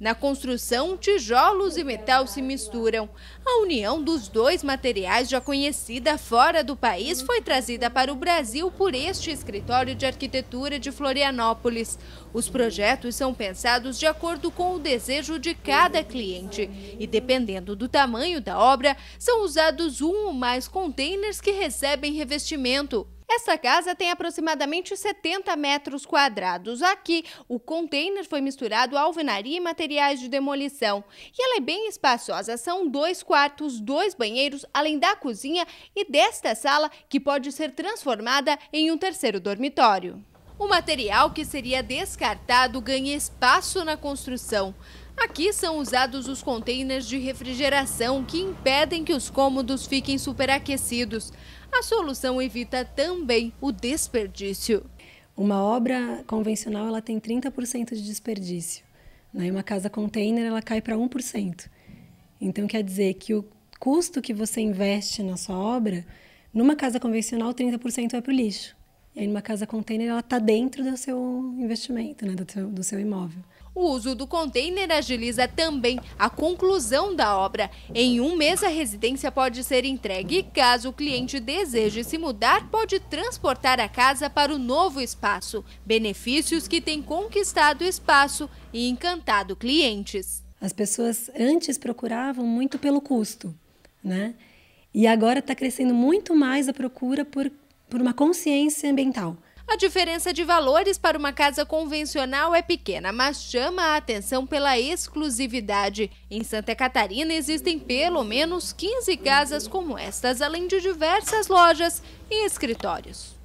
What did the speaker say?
Na construção, tijolos e metal se misturam. A união dos dois materiais já conhecida fora do país foi trazida para o Brasil por este escritório de arquitetura de Florianópolis. Os projetos são pensados de acordo com o desejo de cada cliente e, dependendo do tamanho da obra, são usados um ou mais containers que recebem revestimento. Essa casa tem aproximadamente 70 metros quadrados. Aqui, o container foi misturado a alvenaria e materiais de demolição. E ela é bem espaçosa, são dois quartos, dois banheiros, além da cozinha e desta sala, que pode ser transformada em um terceiro dormitório. O material que seria descartado ganha espaço na construção. Aqui são usados os contêineres de refrigeração que impedem que os cômodos fiquem superaquecidos. A solução evita também o desperdício. Uma obra convencional ela tem 30% de desperdício. Né? Uma casa container ela cai para 1%. Então quer dizer que o custo que você investe na sua obra, numa casa convencional 30% é para o lixo. E aí, numa casa container, ela está dentro do seu investimento, né? do, seu, do seu imóvel. O uso do container agiliza também a conclusão da obra. Em um mês, a residência pode ser entregue. Caso o cliente deseje se mudar, pode transportar a casa para o novo espaço. Benefícios que têm conquistado espaço e encantado clientes. As pessoas antes procuravam muito pelo custo, né? E agora está crescendo muito mais a procura por por uma consciência ambiental. A diferença de valores para uma casa convencional é pequena, mas chama a atenção pela exclusividade. Em Santa Catarina existem pelo menos 15 casas como estas, além de diversas lojas e escritórios.